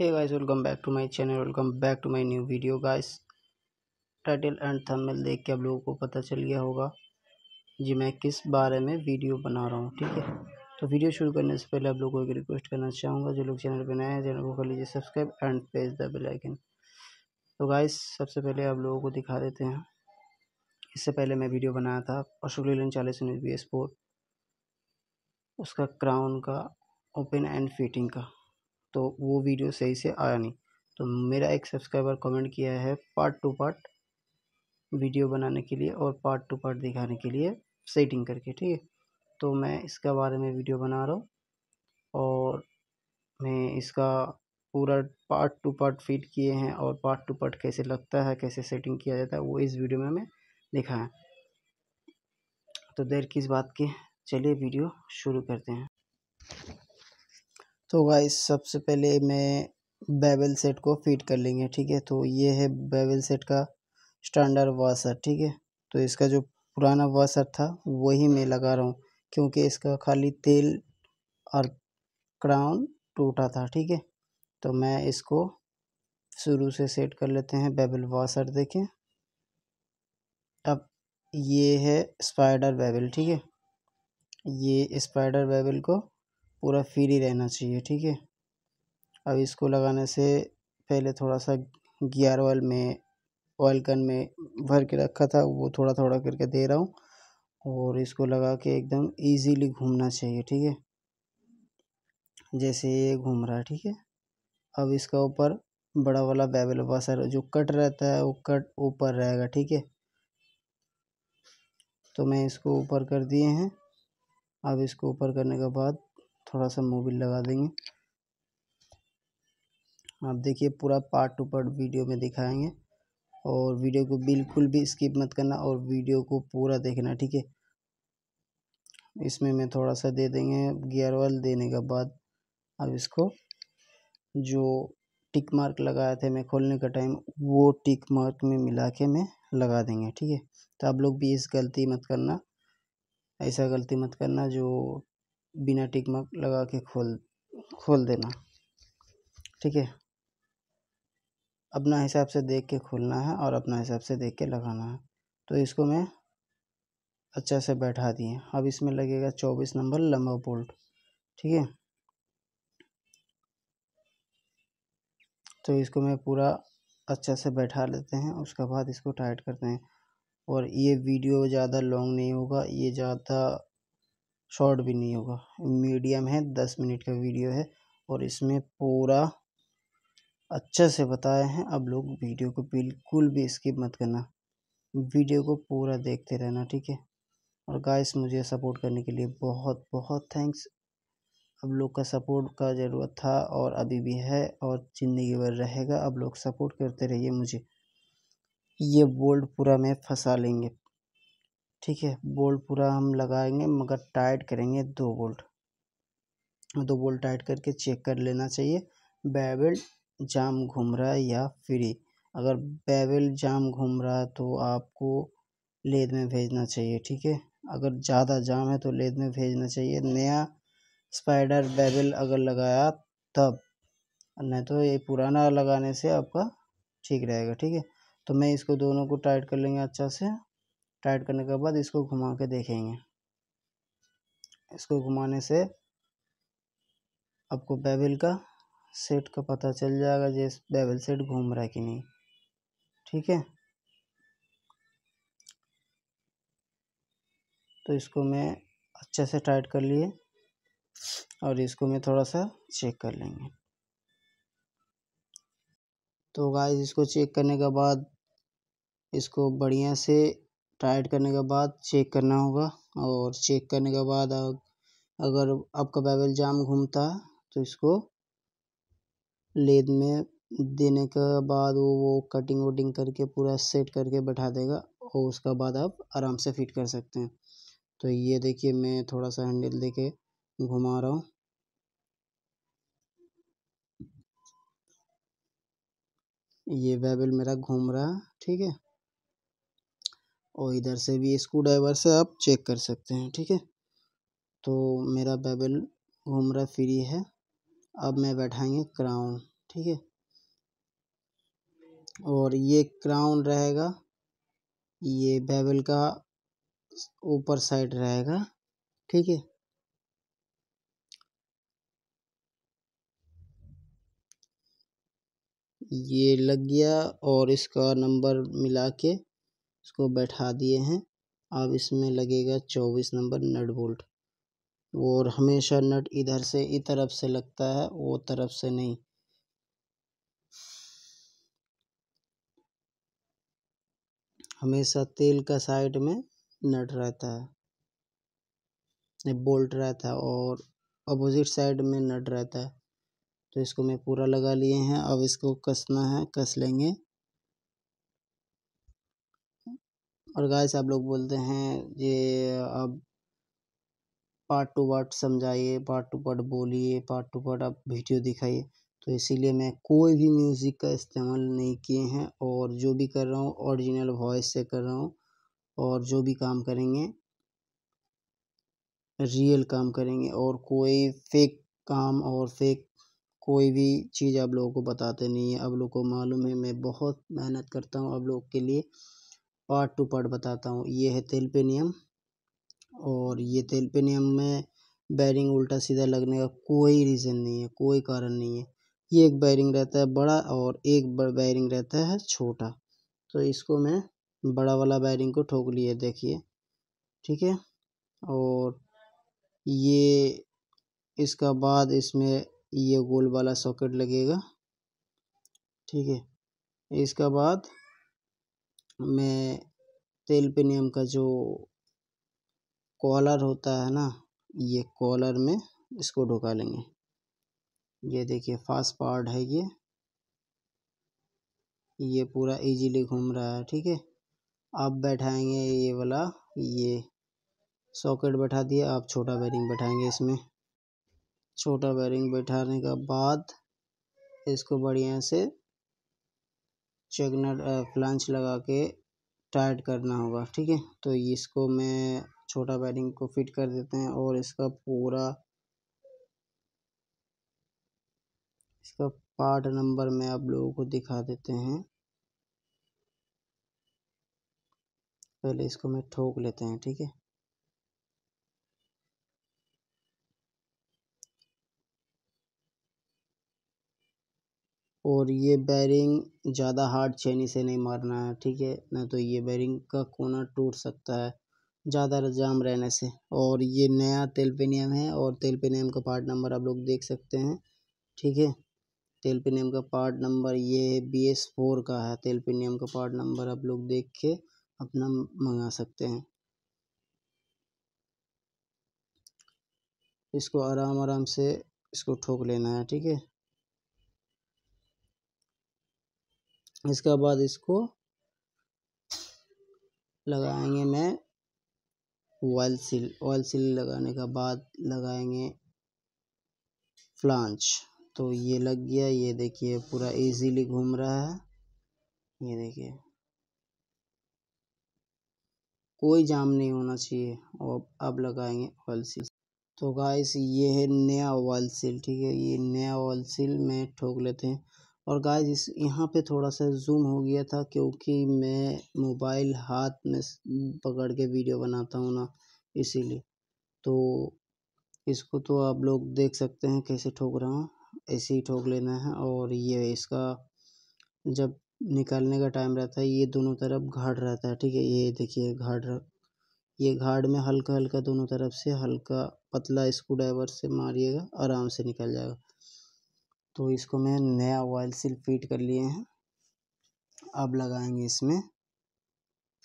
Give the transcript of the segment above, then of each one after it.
hey guys welcome back to my channel welcome back to my new video guys title and thumbnail देख के आप लोगों को पता चल गया होगा जी मैं किस बारे में वीडियो बना रहा हूँ ठीक है तो वीडियो शुरू करने से पहले आप लोगों को एक रिक्वेस्ट करना चाहूँगा जो लोग चैनल पर नए हैं चैनल को कर लीजिए subscribe and press the bell icon तो गाइस सबसे पहले आप लोगों को दिखा देते हैं इससे पहले मैं वीडियो बनाया था अशोक लीलन चालीस उन्नीस बी स्पोर्ट उसका क्राउन का ओपन एंड फिटिंग का तो वो वीडियो सही से आया नहीं तो मेरा एक सब्सक्राइबर कमेंट किया है पार्ट टू पार्ट वीडियो बनाने के लिए और पार्ट टू पार्ट दिखाने के लिए सेटिंग करके ठीक है तो मैं इसके बारे में वीडियो बना रहा हूँ और मैं इसका पूरा पार्ट टू पार्ट फिट किए हैं और पार्ट टू पार्ट कैसे लगता है कैसे सेटिंग किया जाता है वो इस वीडियो में मैं दिखाया तो देर किस बात की चलिए वीडियो शुरू करते हैं तो गाइस सबसे पहले मैं बेबल सेट को फिट कर लेंगे ठीक है तो ये है बेबल सेट का स्टैंडर्ड वाशर ठीक है तो इसका जो पुराना वाशर था वही मैं लगा रहा हूँ क्योंकि इसका खाली तेल और क्राउन टूटा था ठीक है तो मैं इसको शुरू से सेट कर लेते हैं बेबल वाशर देखें अब ये है स्पाइडर बेबल ठीक है ये स्पाइडर बेबल को पूरा फ्री रहना चाहिए ठीक है अब इसको लगाने से पहले थोड़ा सा गियर ऑयल में ऑयल गन में भर के रखा था वो थोड़ा थोड़ा करके दे रहा हूँ और इसको लगा के एकदम इजीली घूमना चाहिए ठीक है जैसे ये घूम रहा है ठीक है अब इसका ऊपर बड़ा वाला बैबल बसर जो कट रहता है वो कट ऊपर रहेगा ठीक है तो मैं इसको ऊपर कर दिए हैं अब इसको ऊपर करने के बाद थोड़ा सा मोबिल लगा देंगे आप देखिए पूरा पार्ट टू पार्ट वीडियो में दिखाएंगे और वीडियो को बिल्कुल भी स्किप मत करना और वीडियो को पूरा देखना ठीक है इसमें मैं थोड़ा सा दे देंगे गियर वाल देने के बाद अब इसको जो टिक मार्क लगाए थे मैं खोलने का टाइम वो टिक मार्क में मिला के मैं लगा देंगे ठीक है तो आप लोग भी इस गलती मत करना ऐसा गलती मत करना जो बिना टिक मार्क लगा के खोल खोल देना ठीक है अपना हिसाब से देख के खोलना है और अपना हिसाब से देख के लगाना है तो इसको मैं अच्छा से बैठा दिए अब इसमें लगेगा चौबीस नंबर लंबा बोल्ट ठीक है तो इसको मैं पूरा अच्छा से बैठा लेते हैं उसके बाद इसको टाइट करते हैं और ये वीडियो ज़्यादा लॉन्ग नहीं होगा ये ज़्यादा शॉर्ट भी नहीं होगा मीडियम है दस मिनट का वीडियो है और इसमें पूरा अच्छे से बताए हैं अब लोग वीडियो को बिल्कुल भी स्किप मत करना वीडियो को पूरा देखते रहना ठीक है और गाइस मुझे सपोर्ट करने के लिए बहुत बहुत थैंक्स अब लोग का सपोर्ट का ज़रूरत था और अभी भी है और ज़िंदगी भर रहेगा अब लोग सपोर्ट करते रहिए मुझे ये बोल्ड पूरा मैं फंसा लेंगे ठीक है बोल्ट पूरा हम लगाएंगे मगर टाइट करेंगे दो बोल्ट दो बोल्ट टाइट करके चेक कर लेना चाहिए बैबल जाम घूम रहा है या फ्री अगर बैबल जाम घूम रहा है तो आपको लेद में भेजना चाहिए ठीक है अगर ज़्यादा जाम है तो लेद में भेजना चाहिए नया स्पाइडर बैबल अगर लगाया तब नहीं तो ये पुराना लगाने से आपका ठीक रहेगा ठीक है तो मैं इसको दोनों को टाइट कर लेंगे अच्छा से टाइट करने के बाद इसको घुमा के देखेंगे इसको घुमाने से आपको बेबल का सेट का पता चल जाएगा जैसे बेबल सेट घूम रहा है कि नहीं ठीक है तो इसको मैं अच्छे से टाइट कर लिए और इसको मैं थोड़ा सा चेक कर लेंगे तो गाइस इसको चेक करने के बाद इसको बढ़िया से टाइट करने के बाद चेक करना होगा और चेक करने के बाद अगर आपका बैबल जाम घूमता है तो इसको लेद में देने के बाद वो वो कटिंग वटिंग करके पूरा सेट करके बैठा देगा और उसका बाद आप आराम से फिट कर सकते हैं तो ये देखिए मैं थोड़ा सा हैंडल देके घुमा रहा हूँ ये बैबल मेरा घूम रहा है ठीक है और इधर से भी स्क्रू ड्राइवर से आप चेक कर सकते हैं ठीक है तो मेरा बेबल घूम रहा फ्री है अब मैं बैठाएंगे क्राउन ठीक है और ये क्राउन रहेगा ये बेबल का ऊपर साइड रहेगा ठीक है ये लग गया और इसका नंबर मिला के उसको बैठा दिए हैं अब इसमें लगेगा चौबीस नंबर नट बोल्ट और हमेशा नट इधर से इस तरफ से लगता है वो तरफ से नहीं हमेशा तेल का साइड में नट रहता है बोल्ट रहता है और अपोजिट साइड में नट रहता है तो इसको मैं पूरा लगा लिए हैं अब इसको कसना है कस लेंगे और गाय से आप लोग बोलते हैं ये अब पार्ट टू पार्ट समझाइए पार्ट टू पार्ट बोलिए पार्ट टू पार्ट आप वीडियो दिखाइए तो इसीलिए मैं कोई भी म्यूज़िक का इस्तेमाल नहीं किए हैं और जो भी कर रहा हूँ ओरिजिनल वॉइस से कर रहा हूँ और जो भी काम करेंगे रियल काम करेंगे और कोई फेक काम और फेक कोई भी चीज़ आप लोगों को बताते नहीं है आप लोगों को मालूम है मैं बहुत मेहनत करता हूँ आप लोग के लिए पार्ट टू पार्ट बताता हूँ ये है तेल पे नियम और ये तेल पे नियम में बैरिंग उल्टा सीधा लगने का कोई रीज़न नहीं है कोई कारण नहीं है ये एक बैरिंग रहता है बड़ा और एक बैरिंग रहता है छोटा तो इसको मैं बड़ा वाला बैरिंग को ठोक लिया देखिए ठीक है और ये इसका बाद इसमें ये गोल वाला सॉकेट लगेगा ठीक है इसका बाद में तेल पे नियम का जो कॉलर होता है ना ये कॉलर में इसको ढुका लेंगे ये देखिए फास्ट पार्ट है ये ये पूरा इजीली घूम रहा है ठीक है आप बैठाएंगे ये वाला ये सॉकेट बैठा दिया आप छोटा बैरिंग बैठाएंगे इसमें छोटा बैरिंग बैठाने के बाद इसको बढ़िया से चेगनर फ्लंच लगा के टाइट करना होगा ठीक है तो इसको मैं छोटा बैरिंग को फिट कर देते हैं और इसका पूरा इसका पार्ट नंबर मैं आप लोगों को दिखा देते हैं पहले इसको मैं ठोक लेते हैं ठीक है और ये बैरिंग ज़्यादा हार्ड चैनी से नहीं मारना है ठीक है ना तो ये बैरिंग का कोना टूट सकता है ज़्यादा जाम रहने से और ये नया तेलपेनियम है और तेलपेनियम का पार्ट नंबर आप लोग देख सकते हैं ठीक है तेलपेनियम का पार्ट नंबर ये बी एस फोर का है तेलपेनियम का पार्ट नंबर आप लोग देख के अपना मंगा सकते हैं इसको आराम आराम से इसको ठोक लेना है ठीक है इसके बाद इसको लगाएंगे मैं ऑयल सील ऑयल सील लगाने का बाद लगाएंगे फ्लांच तो ये लग गया ये देखिए पूरा इजीली घूम रहा है ये देखिए कोई जाम नहीं होना चाहिए और अब लगाएंगे ऑयल सील तो गाइस ये है नया ऑयल सील ठीक है ये नया ऑयल सील में ठोक लेते हैं और गाय इस यहाँ पे थोड़ा सा ज़ूम हो गया था क्योंकि मैं मोबाइल हाथ में पकड़ के वीडियो बनाता हूँ ना इसीलिए तो इसको तो आप लोग देख सकते हैं कैसे ठोक रहा हूँ ऐसे ही ठोक लेना है और ये इसका जब निकालने का टाइम रहता है ये दोनों तरफ घाट रहता है ठीक है ये देखिए घाट ये घाट में हल्का हल्का दोनों तरफ से हल्का पतला स्क्रू ड्राइवर से मारिएगा आराम से निकल जाएगा तो इसको मैं नया ऑयल सील फिट कर लिए हैं अब लगाएंगे इसमें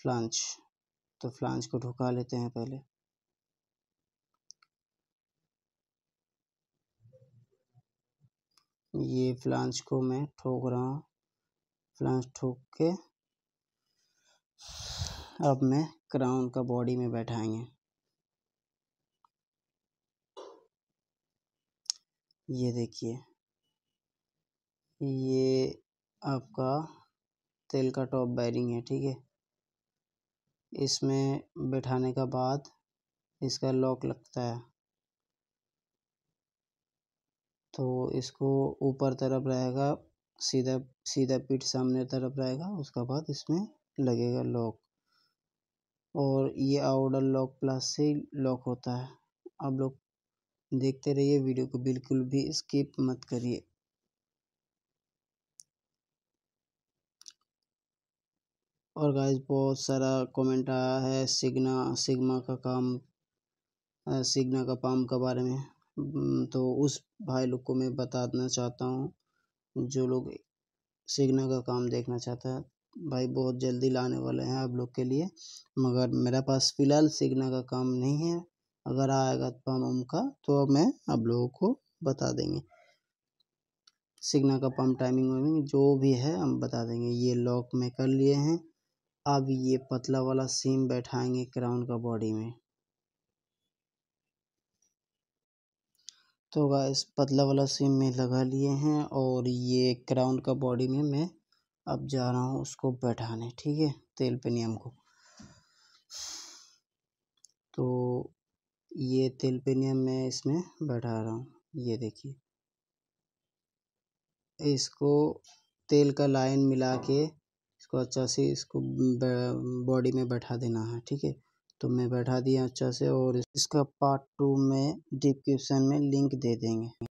फ्लांच तो फ्लांच को ढुका लेते हैं पहले ये फ्लांच को मैं ठोक रहा हूँ फ्लांच ठोक के अब मैं क्राउन का बॉडी में बैठाएंगे ये देखिए ये आपका तेल का टॉप बैरिंग है ठीक है इसमें बैठाने का बाद इसका लॉक लगता है तो इसको ऊपर तरफ रहेगा सीधा सीधा पीठ सामने तरफ रहेगा उसका बाद इसमें लगेगा लॉक और ये आउडर लॉक प्लस से लॉक होता है आप लोग देखते रहिए वीडियो को बिल्कुल भी स्किप मत करिए और गाइस बहुत सारा कमेंट आया है सिग्ना सिग्मा का काम सिग्ना का पाम के बारे में तो उस भाई लोग को मैं बताना चाहता हूँ जो लोग सिग्ना का काम देखना चाहता है भाई बहुत जल्दी लाने वाले हैं आप लोग के लिए मगर मेरे पास फ़िलहाल सिग्ना का काम नहीं है अगर आएगा पम उम का तो मैं आप लोगों को बता देंगे सिग्ना का पम्प टाइमिंग वाइमिंग जो भी है हम बता देंगे ये लॉक में कर लिए हैं अब ये पतला वाला सीम बैठाएंगे क्राउन का बॉडी में तो इस पतला वाला सीम में लगा लिए हैं और ये क्राउन का बॉडी में मैं अब जा रहा हूँ उसको बैठाने ठीक है तेल पे नियम को तो ये तेल पे नियम मैं इसमें बैठा रहा हूँ ये देखिए इसको तेल का लाइन मिला के इसको अच्छा से इसको बॉडी में बैठा देना है ठीक है तो मैं बैठा दिया अच्छा से और इसका पार्ट टू में डिस्क्रिप्शन में लिंक दे देंगे